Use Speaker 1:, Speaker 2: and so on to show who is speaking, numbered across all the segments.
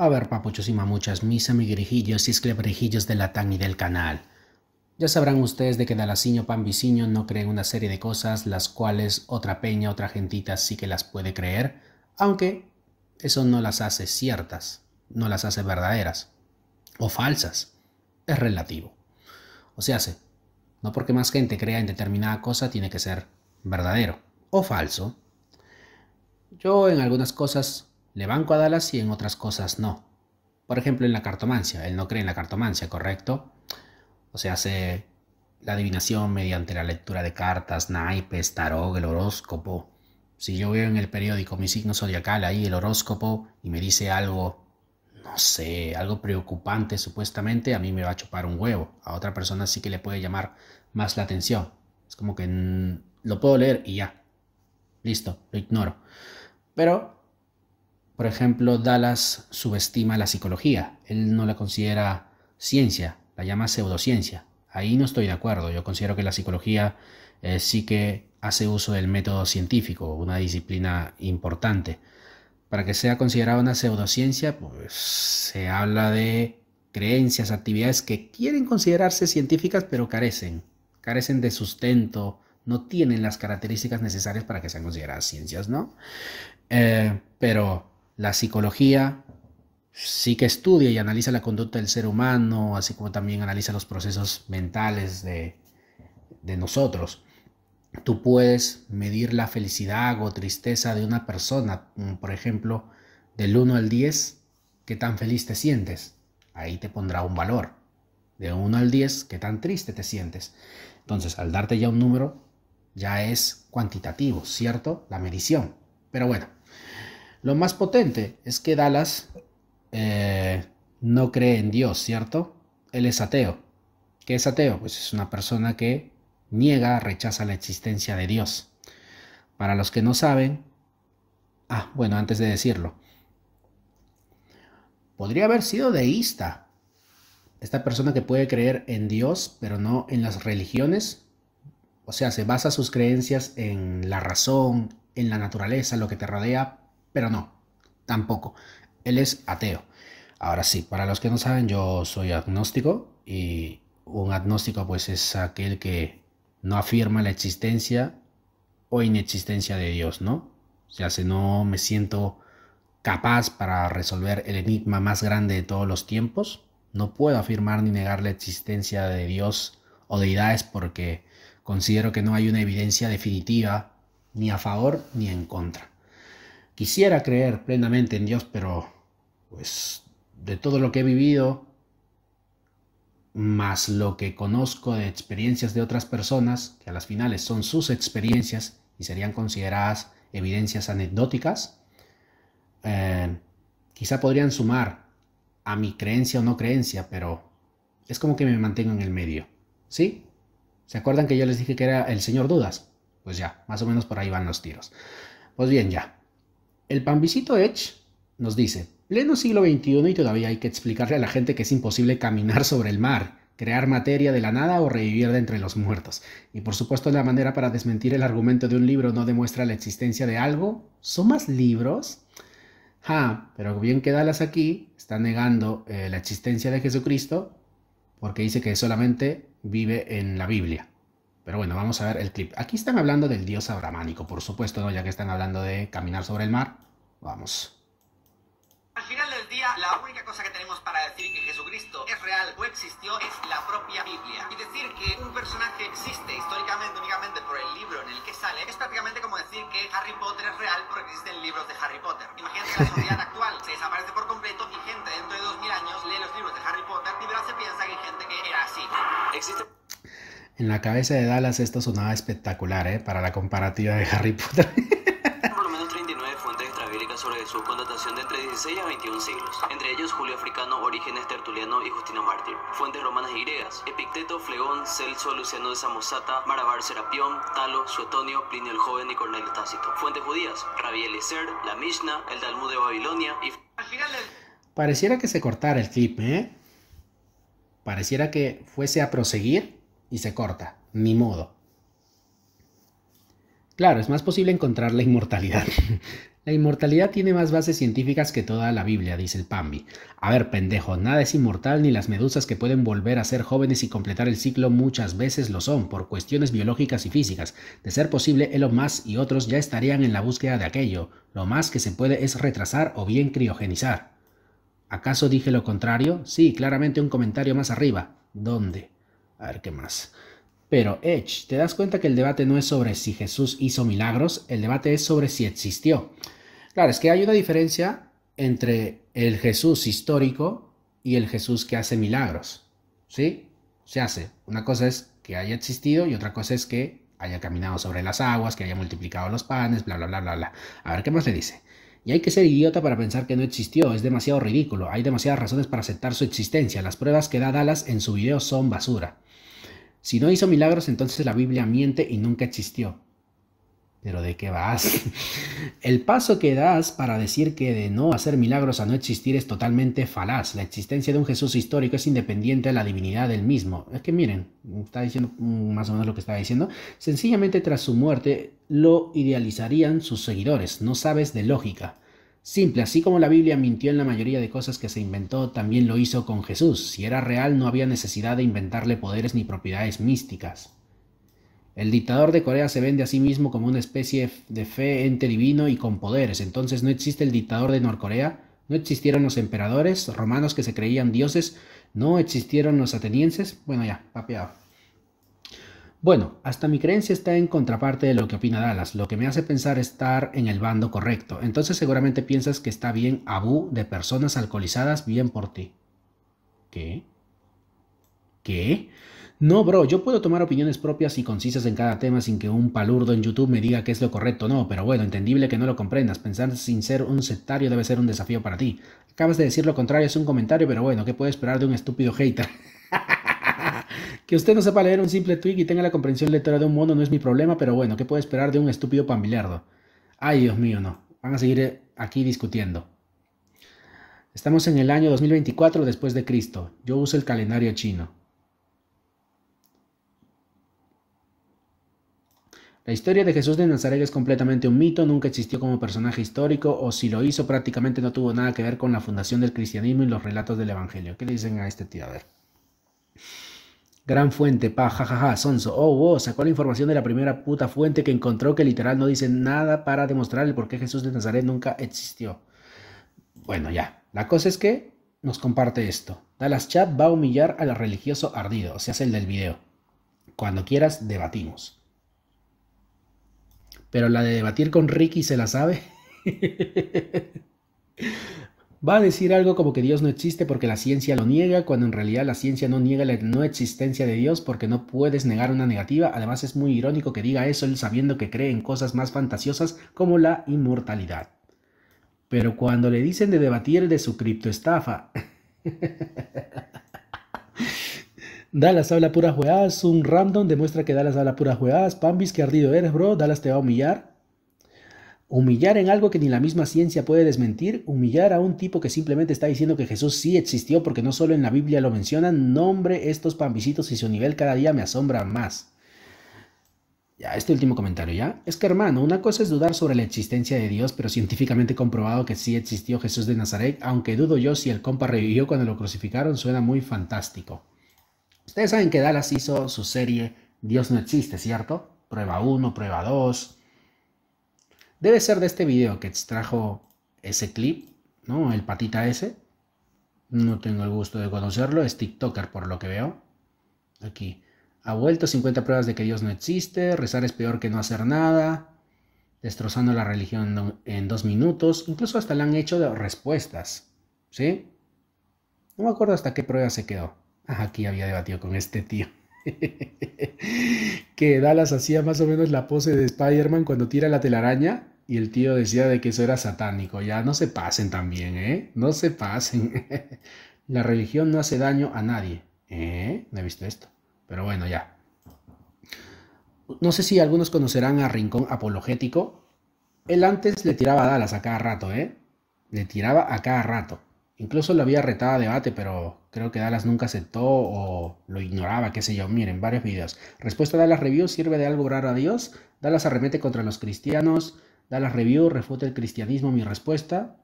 Speaker 1: A ver, papuchos y mamuchas, mis amigrijillos y de de Latán y del canal. Ya sabrán ustedes de que Pan Pambiciño no cree una serie de cosas las cuales otra peña, otra gentita sí que las puede creer, aunque eso no las hace ciertas, no las hace verdaderas o falsas. Es relativo. O sea, no porque más gente crea en determinada cosa tiene que ser verdadero o falso. Yo en algunas cosas le banco a Dallas y en otras cosas no. Por ejemplo, en la cartomancia. Él no cree en la cartomancia, ¿correcto? O sea, hace la adivinación mediante la lectura de cartas, naipes, tarot, el horóscopo. Si yo veo en el periódico mi signo zodiacal ahí, el horóscopo, y me dice algo, no sé, algo preocupante supuestamente, a mí me va a chupar un huevo. A otra persona sí que le puede llamar más la atención. Es como que lo puedo leer y ya. Listo, lo ignoro. Pero por ejemplo, Dallas subestima la psicología. Él no la considera ciencia, la llama pseudociencia. Ahí no estoy de acuerdo. Yo considero que la psicología eh, sí que hace uso del método científico, una disciplina importante. Para que sea considerada una pseudociencia, pues se habla de creencias, actividades que quieren considerarse científicas pero carecen, carecen de sustento, no tienen las características necesarias para que sean consideradas ciencias, ¿no? Eh, pero la psicología sí que estudia y analiza la conducta del ser humano, así como también analiza los procesos mentales de, nosotros. Tú puedes medir la felicidad o tristeza de una persona, mm, por ejemplo, del 1 al 10, qué tan feliz te sientes. Ahí te pondrá un valor. De 1 al 10, qué tan triste te sientes. Entonces, al darte ya un número, ya es cuantitativo, ¿cierto? La medición. Pero bueno, lo más potente es que Dallas eh, no cree en Dios, ¿cierto? Él es ateo. ¿Qué es ateo? Pues es una persona que niega, rechaza la existencia de Dios. Para los que no saben, ah, bueno, antes de decirlo, podría haber sido deísta. Esta persona que puede creer en Dios, pero no en las religiones, o sea, se basa sus creencias en la razón, en la naturaleza, lo que te rodea, pero no, tampoco. Él es ateo. Ahora sí, para los que no saben, yo soy agnóstico y un agnóstico pues es aquel que no afirma la existencia o inexistencia de Dios, ¿no? O sea, si no me siento capaz para resolver el enigma más grande de todos los tiempos, no puedo afirmar ni negar la existencia de Dios o deidades porque considero que no hay una evidencia definitiva ni a favor ni en contra. Quisiera creer plenamente en Dios, pero pues de todo lo que he vivido, más lo que conozco de experiencias de otras personas, que a las finales son sus experiencias y serían consideradas evidencias anecdóticas, eh, quizá podrían sumar a mi creencia o no creencia, pero es como que me mantengo en el medio. ¿Sí? ¿Se acuerdan que yo les dije que era el señor Dudas? Pues ya, más o menos por ahí van los tiros. Pues bien, ya. El Pambisito Edge nos dice, pleno siglo XXI y todavía hay que explicarle a la gente que es imposible caminar sobre el mar, crear materia de la nada o revivir de entre los muertos. Y por supuesto la manera para desmentir el argumento de un libro no demuestra la existencia de algo. ¿Son más libros? Ah, pero bien que Dalas aquí está negando eh, la existencia de Jesucristo porque dice que solamente vive en la Biblia. Pero bueno, vamos a ver el clip. Aquí están hablando del dios abramánico, por supuesto, ¿no? ya que están hablando de caminar sobre el mar. Vamos. Al final del día, la única cosa que tenemos para decir que Jesucristo es real o existió es la propia Biblia. Y decir que un personaje existe históricamente únicamente por el libro en el que sale es prácticamente como decir que Harry Potter es real porque existen libros de Harry Potter. Imagínate que la sociedad actual se desaparece por completo y gente dentro de 2000 años lee los libros de Harry Potter y verdad se piensa que hay gente que era así. Existe en la cabeza de Dallas esto sonaba espectacular, ¿eh? Para la comparativa de Harry Potter. Por lo menos 39 fuentes extrabíblicas sobre su con de entre 16 a 21 siglos. Entre ellos Julio Africano, Orígenes Tertuliano y Justino Mártir. Fuentes romanas y griegas. Epicteto, Flegón, Celso, Luciano de Samosata, Marabar Serapión, Talo, Suetonio, Plinio el Joven y Cornelio Tácito. Fuentes judías. Rabbi Eliezer, la Mishnah, el Talmud de Babilonia y... Pareciera que se cortara el clip, ¿eh? Pareciera que fuese a proseguir y se corta, ni modo. Claro, es más posible encontrar la inmortalidad. la inmortalidad tiene más bases científicas que toda la Biblia, dice el Pambi. A ver, pendejo, nada es inmortal ni las medusas que pueden volver a ser jóvenes y completar el ciclo muchas veces lo son, por cuestiones biológicas y físicas. De ser posible, Elon más y otros ya estarían en la búsqueda de aquello. Lo más que se puede es retrasar o bien criogenizar. ¿Acaso dije lo contrario? Sí, claramente un comentario más arriba. ¿Dónde? A ver qué más. Pero Edge, te das cuenta que el debate no es sobre si Jesús hizo milagros, el debate es sobre si existió. Claro, es que hay una diferencia entre el Jesús histórico y el Jesús que hace milagros. ¿Sí? Se hace. Una cosa es que haya existido y otra cosa es que haya caminado sobre las aguas, que haya multiplicado los panes, bla, bla, bla, bla, bla. A ver qué más le dice. Y hay que ser idiota para pensar que no existió, es demasiado ridículo, hay demasiadas razones para aceptar su existencia, las pruebas que da Dallas en su video son basura. Si no hizo milagros, entonces la Biblia miente y nunca existió. Pero ¿de qué vas? El paso que das para decir que de no hacer milagros a no existir es totalmente falaz. La existencia de un Jesús histórico es independiente de la divinidad del mismo. Es que miren, está diciendo mm, más o menos lo que estaba diciendo. Sencillamente tras su muerte lo idealizarían sus seguidores. No sabes de lógica. Simple, así como la Biblia mintió en la mayoría de cosas que se inventó, también lo hizo con Jesús. Si era real, no había necesidad de inventarle poderes ni propiedades místicas. El dictador de Corea se vende a sí mismo como una especie de fe ente divino y con poderes. Entonces no existe el dictador de Norcorea, no existieron los emperadores romanos que se creían dioses, no existieron los atenienses. Bueno, ya, papeado. Bueno, hasta mi creencia está en contraparte de lo que opina Dallas, lo que me hace pensar estar en el bando correcto. Entonces seguramente piensas que está bien Abu de personas alcoholizadas, bien por ti. ¿Qué? ¿Qué? No, bro, yo puedo tomar opiniones propias y concisas en cada tema sin que un palurdo en YouTube me diga que es lo correcto o no, pero bueno, entendible que no lo comprendas. Pensar sin ser un sectario debe ser un desafío para ti. Acabas de decir lo contrario, es un comentario, pero bueno, ¿qué puedo esperar de un estúpido hater? Que usted no sepa leer un simple tweet y tenga la comprensión lectora de un mono no es mi problema, pero bueno, ¿qué puede esperar de un estúpido pambilardo? Ay, Dios mío, no. Van a seguir eh, aquí discutiendo. Estamos en el año 2024 después de Cristo. Yo uso el calendario chino. La historia de Jesús de Nazaret es completamente un mito, nunca existió como personaje histórico o si lo hizo prácticamente no tuvo nada que ver con la fundación del cristianismo y los relatos del Evangelio. ¿Qué le dicen a este tío? A ver. Gran fuente, pa, jajaja, ja, Sonso. Oh, sacó la información de la primera puta fuente que encontró que literal no dice nada para demostrar el por qué Jesús de Nazaret nunca existió. Bueno, ya. La cosa es que nos comparte esto. Dallas Chat va a humillar al religioso ardido, o sea, es el del video. Cuando quieras, debatimos. Pero la de debatir con Ricky se la sabe. va a decir algo como que Dios no existe porque la ciencia lo niega, cuando en realidad la ciencia no niega la no existencia de Dios porque no puedes negar una negativa. Además es muy irónico que diga eso él sabiendo que cree en cosas más fantasiosas como la inmortalidad. Pero cuando le dicen de debatir de su criptoestafa... Dalas habla puras juegadas, un random demuestra que Dalas habla puras juegadas, Pambis, que ardido eres, bro, Dallas te va a humillar. Humillar en algo que ni la misma ciencia puede desmentir, humillar a un tipo que simplemente está diciendo que Jesús sí existió porque no solo en la Biblia lo mencionan, nombre estos pambisitos y su nivel cada día me asombra más. Ya, este último comentario, ¿ya? Es que hermano, una cosa es dudar sobre la existencia de Dios, pero científicamente comprobado que sí existió Jesús de Nazaret, aunque dudo yo si el compa revivió cuando lo crucificaron, suena muy fantástico. Ustedes saben que Dallas hizo su serie Dios no existe, ¿cierto? Prueba 1, prueba 2 Debe ser de este video que extrajo ese clip, ¿no? El patita ese. No tengo el gusto de conocerlo, es TikToker por lo que veo. Aquí. Ha vuelto 50 pruebas de que Dios no existe, rezar es peor que no hacer nada, destrozando la religión en dos minutos, incluso hasta le han hecho respuestas, ¿sí? No me acuerdo hasta qué prueba se quedó. aquí había debatido con este tío. que Dallas hacía más o menos la pose de Spider-Man cuando tira la telaraña y el tío decía de que eso era satánico. Ya no se pasen también, ¿eh? No se pasen. la religión no hace daño a nadie. ¿Eh? No he visto esto. Pero bueno, ya. No sé si algunos conocerán a Rincón Apologético. Él antes le tiraba a Dallas a cada rato, ¿eh? Le tiraba a cada rato. Incluso lo había retado a debate, pero creo que Dallas nunca aceptó o lo ignoraba, qué sé yo. Miren, varios videos. Respuesta a Dallas Review, ¿sirve de algo orar a Dios? Dallas arremete contra los cristianos da review, refuta el cristianismo, mi respuesta.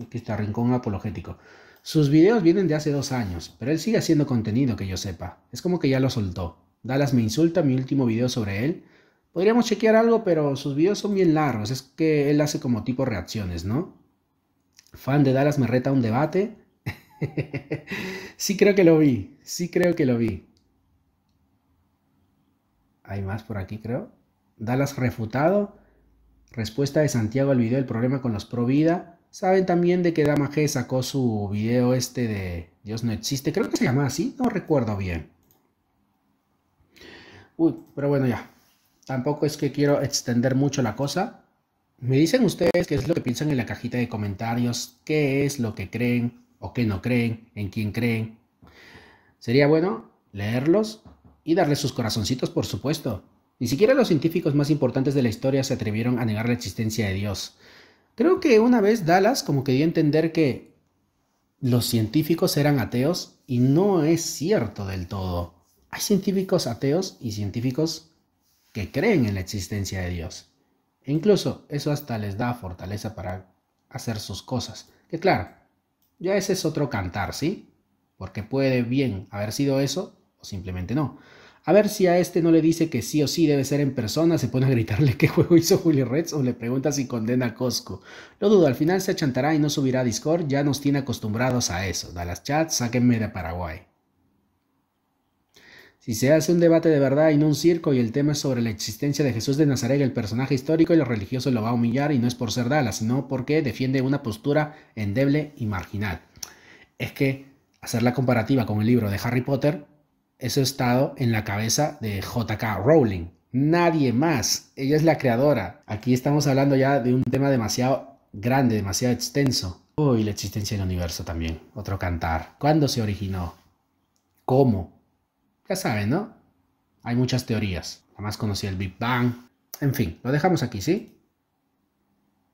Speaker 1: Aquí está Rincón Apologético. Sus videos vienen de hace dos años, pero él sigue haciendo contenido que yo sepa. Es como que ya lo soltó. Dallas me insulta, mi último video sobre él. Podríamos chequear algo, pero sus videos son bien largos. Es que él hace como tipo reacciones, ¿no? Fan de Dallas me reta un debate. sí creo que lo vi. Sí creo que lo vi. Hay más por aquí, creo. Dallas refutado respuesta de Santiago al video del problema con los pro vida. Saben también de que Dama G sacó su video este de Dios no existe. Creo que se llama así, no recuerdo bien. Uy, pero bueno ya. Tampoco es que quiero extender mucho la cosa. Me dicen ustedes qué es lo que piensan en la cajita de comentarios, qué es lo que creen o qué no creen, en quién creen. Sería bueno leerlos y darles sus corazoncitos, por supuesto. Ni siquiera los científicos más importantes de la historia se atrevieron a negar la existencia de Dios. Creo que una vez Dallas como que dio a entender que los científicos eran ateos y no es cierto del todo. Hay científicos ateos y científicos que creen en la existencia de Dios. E incluso eso hasta les da fortaleza para hacer sus cosas. Que claro, ya ese es otro cantar, ¿sí? Porque puede bien haber sido eso o simplemente no. A ver si a este no le dice que sí o sí debe ser en persona, se pone a gritarle qué juego hizo Julio Reds o le pregunta si condena a Costco. Lo dudo, al final se achantará y no subirá a Discord, ya nos tiene acostumbrados a eso. Dallas Chat, sáquenme de Paraguay. Si se hace un debate de verdad y no un circo y el tema es sobre la existencia de Jesús de Nazaret, el personaje histórico y lo religioso, lo va a humillar y no es por ser Dallas, sino porque defiende una postura endeble y marginal. Es que hacer la comparativa con el libro de Harry Potter eso ha estado en la cabeza de JK Rowling. Nadie más. Ella es la creadora. Aquí estamos hablando ya de un tema demasiado grande, demasiado extenso. Uy, la existencia del universo también. Otro cantar. ¿Cuándo se originó? ¿Cómo? Ya saben, ¿no? Hay muchas teorías. La más el Big Bang. En fin, lo dejamos aquí, ¿sí?